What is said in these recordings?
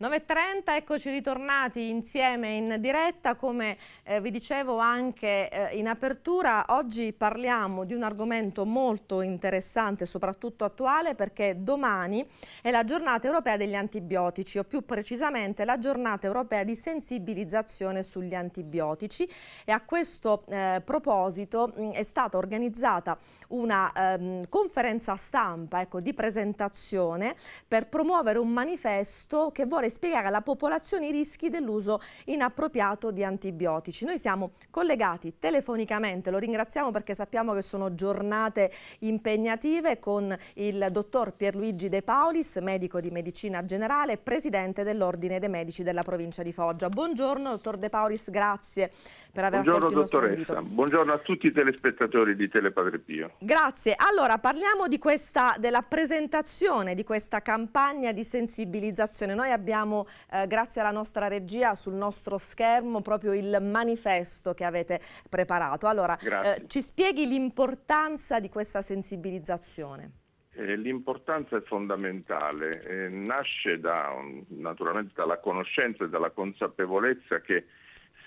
9.30, eccoci ritornati insieme in diretta, come eh, vi dicevo anche eh, in apertura, oggi parliamo di un argomento molto interessante, soprattutto attuale, perché domani è la giornata europea degli antibiotici, o più precisamente la giornata europea di sensibilizzazione sugli antibiotici e a questo eh, proposito mh, mm, è stata organizzata una ehm, conferenza stampa ecco, di presentazione per promuovere un manifesto che vuole spiegare alla popolazione i rischi dell'uso inappropriato di antibiotici. Noi siamo collegati telefonicamente, lo ringraziamo perché sappiamo che sono giornate impegnative con il dottor Pierluigi De Paulis, medico di medicina generale e presidente dell'Ordine dei Medici della provincia di Foggia. Buongiorno dottor De Paulis, grazie per aver Buongiorno, accolto il nostro dottoressa. invito. Buongiorno a tutti i telespettatori di Telepadre Pio. Grazie. Allora parliamo questa, della presentazione di questa campagna di sensibilizzazione. Noi abbiamo abbiamo eh, grazie alla nostra regia sul nostro schermo proprio il manifesto che avete preparato. Allora, eh, ci spieghi l'importanza di questa sensibilizzazione? Eh, l'importanza è fondamentale, eh, nasce da, naturalmente dalla conoscenza e dalla consapevolezza che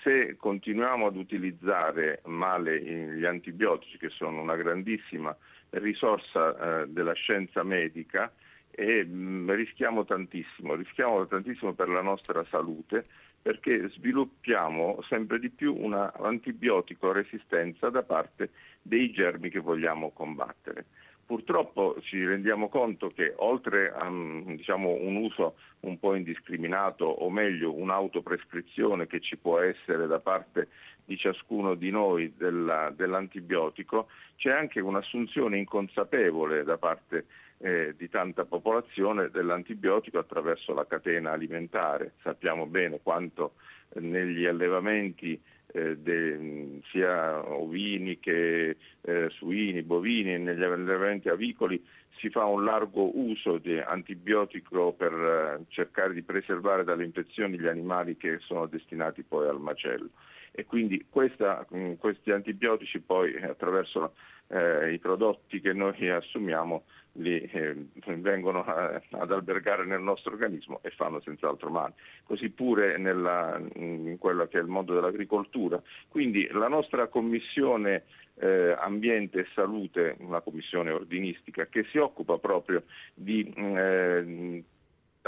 se continuiamo ad utilizzare male gli antibiotici, che sono una grandissima risorsa eh, della scienza medica, e mm, rischiamo tantissimo, rischiamo tantissimo per la nostra salute perché sviluppiamo sempre di più una antibiotico resistenza da parte dei germi che vogliamo combattere. Purtroppo ci rendiamo conto che oltre a mm, diciamo, un uso un po' indiscriminato o meglio un'autoprescrizione che ci può essere da parte di ciascuno di noi della, dell'antibiotico, c'è anche un'assunzione inconsapevole da parte eh, di tanta popolazione dell'antibiotico attraverso la catena alimentare. Sappiamo bene quanto eh, negli allevamenti eh, de, sia ovini che eh, suini, bovini, negli allevamenti avicoli si fa un largo uso di antibiotico per eh, cercare di preservare dalle infezioni gli animali che sono destinati poi al macello e quindi questa, mm, questi antibiotici poi attraverso eh, i prodotti che noi assumiamo li, eh, vengono a, eh, ad albergare nel nostro organismo e fanno senz'altro male, così pure nella, mm, in quello che è il mondo dell'agricoltura. Quindi la nostra commissione eh, ambiente e salute, una commissione ordinistica che si occupa proprio di mm, eh,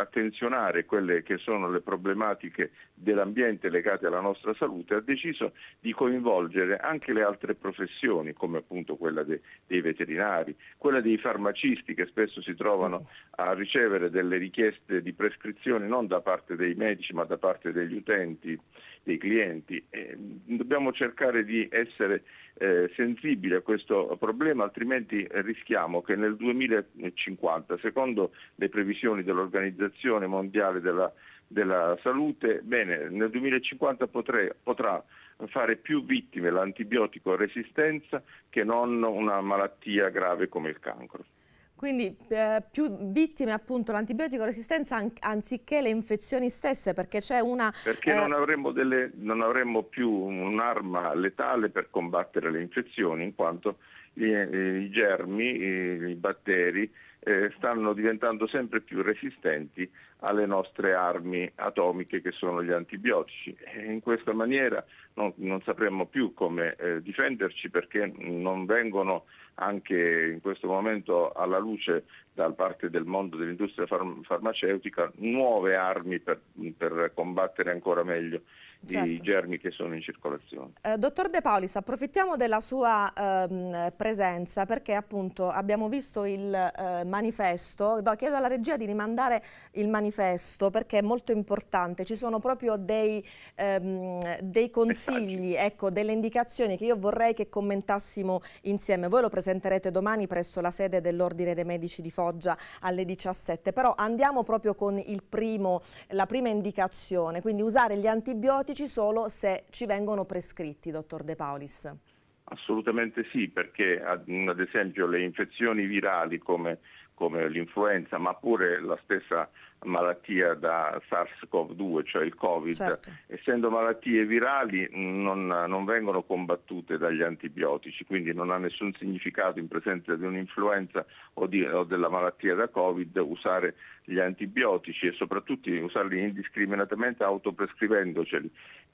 attenzionare quelle che sono le problematiche dell'ambiente legate alla nostra salute, ha deciso di coinvolgere anche le altre professioni, come appunto quella de- dei veterinari, quella dei farmacisti che spesso si trovano a ricevere delle richieste di prescrizione non da parte dei medici ma da parte degli utenti dei clienti. E dobbiamo cercare di essere eh, sensibili a questo problema, altrimenti rischiamo che nel 2050, secondo le previsioni dell'Organizzazione Mondiale della, della Salute, bene, nel 2050 potrei, potrà fare più vittime l'antibiotico resistenza che non una malattia grave come il cancro. Quindi eh, più vittime appunto l'antibiotico resistenza an anziché le infezioni stesse perché c'è una... Perché eh... non, avremmo delle, non, avremmo più un'arma letale per combattere le infezioni in quanto i, eh, i germi, i, i batteri eh, stanno diventando sempre più resistenti alle nostre armi atomiche che sono gli antibiotici. E in questa maniera non, non sapremmo più come eh, difenderci perché non vengono anche in questo momento alla luce da parte del mondo dell'industria farm- farmaceutica nuove armi per, per combattere ancora meglio certo. di germi che sono in circolazione. Eh, dottor De Paulis, approfittiamo della sua ehm, presenza perché appunto abbiamo visto il eh, manifesto, Do, chiedo alla regia di rimandare il manifesto perché è molto importante, ci sono proprio dei, ehm, dei consigli, ecco, delle indicazioni che io vorrei che commentassimo insieme. Voi lo presenterete domani presso la sede dell'Ordine dei Medici di Foggia alle 17, però andiamo proprio con primo, la prima indicazione, quindi usare gli antibiotici farmacistici solo se ci vengono prescritti, dottor De Paulis. Assolutamente sì, perché ad esempio le infezioni virali come, come l'influenza, ma pure la stessa malattia da SARS-CoV-2, cioè il Covid, certo. essendo malattie virali non, non, vengono combattute dagli antibiotici, quindi non ha nessun significato in presenza di un'influenza o, di, o della malattia da Covid usare gli antibiotici e soprattutto usarli indiscriminatamente autoprescrivendoceli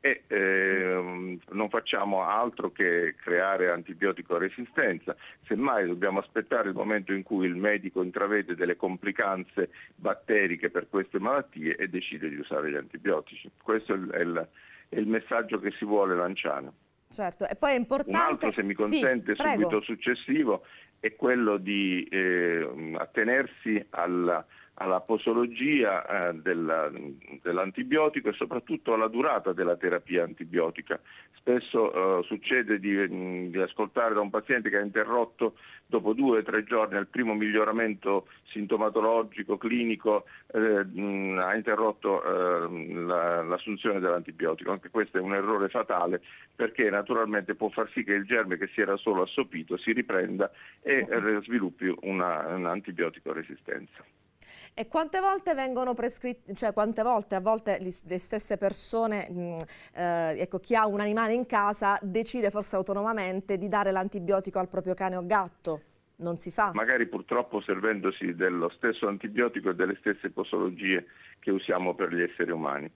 e eh, non facciamo altro che creare antibiotico resistenza, semmai dobbiamo aspettare il momento in cui il medico intravede delle complicanze batteriche per queste malattie e decide di usare gli antibiotici. Questo è il, è il, messaggio che si vuole lanciare. Certo, e poi è importante... Un altro, se mi consente, sì, subito successivo è quello di eh, attenersi alla alla posologia eh, della, dell'antibiotico e soprattutto alla durata della terapia antibiotica. Spesso eh, succede di, mm, di, ascoltare da un paziente che ha interrotto dopo due o tre giorni al primo miglioramento sintomatologico, clinico, eh, mm, ha interrotto ehm, la, l'assunzione dell'antibiotico. Anche questo è un errore fatale perché naturalmente può far sì che il germe che si era solo assopito si riprenda e sviluppi una, un'antibiotico resistenza. E quante volte vengono prescritti, cioè quante volte a volte le stesse persone, mh, eh, ecco chi ha un animale in casa decide forse autonomamente di dare l'antibiotico al proprio cane o gatto? Non si fa. Magari purtroppo servendosi dello stesso antibiotico e delle stesse posologie che usiamo per gli esseri umani.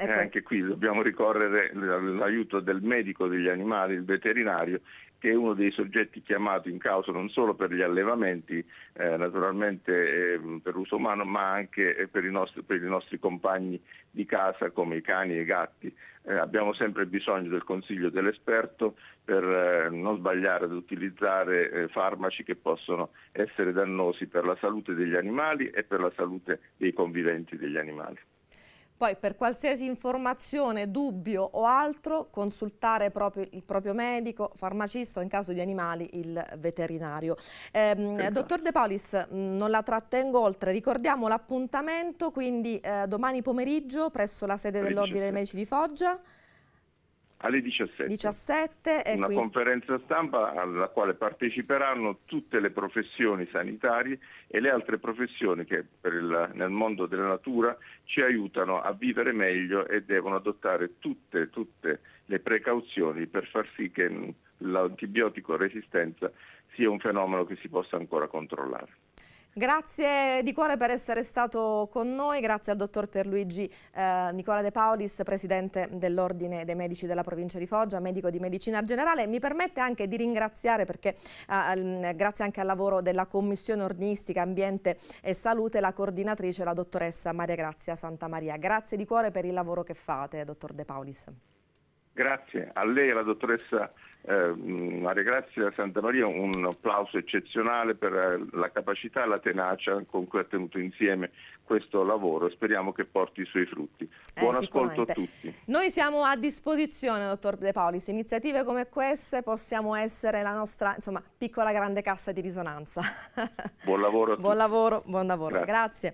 E eh, anche qui dobbiamo ricorrere all'aiuto del medico degli animali, il veterinario, che è uno dei soggetti chiamato in causa non solo per gli allevamenti, eh, naturalmente eh, per uso umano, ma anche eh, per i, nostri, per i, nostri, compagni di casa come i cani e i gatti. Eh, abbiamo sempre bisogno del consiglio dell'esperto per eh, non sbagliare ad utilizzare eh, farmaci che possono essere dannosi per la salute degli animali e per la salute dei conviventi degli animali. Poi per qualsiasi informazione, dubbio o altro consultare proprio il proprio medico, farmacista o in caso di animali il veterinario. Eh, dottor De Paulis, mm, non la trattengo oltre, ricordiamo l'appuntamento quindi eh, domani pomeriggio presso la sede dell'Ordine dei Medici di Foggia alle 17. 17 Una qui. conferenza stampa alla quale parteciperanno tutte le professioni sanitarie e le altre professioni che il, nel mondo della natura ci aiutano a vivere meglio e devono adottare tutte, tutte le precauzioni per far sì che l'antibiotico resistenza sia un fenomeno che si possa ancora controllare. Grazie di cuore per essere stato con noi, grazie al dottor Perluigi eh, Nicola De Paulis, presidente dell'Ordine dei Medici della provincia di Foggia, medico di medicina generale. Mi permette anche di ringraziare, perché eh, grazie anche al lavoro della Commissione Ordinistica Ambiente e Salute, la coordinatrice, la dottoressa Maria Grazia Santa Maria. Grazie di cuore per il lavoro che fate, dottor De Paulis. Grazie a lei e alla dottoressa eh, Maria Grazia Santa Maria un applauso eccezionale per eh, la capacità e la tenacia con cui ha tenuto insieme questo lavoro e speriamo che porti i suoi frutti. Eh, buon eh, ascolto a tutti. Noi siamo a disposizione, dottor De Paoli, iniziative come queste possiamo essere la nostra insomma, piccola grande cassa di risonanza. Buon lavoro a tutti. Buon lavoro, buon lavoro. Grazie. Grazie.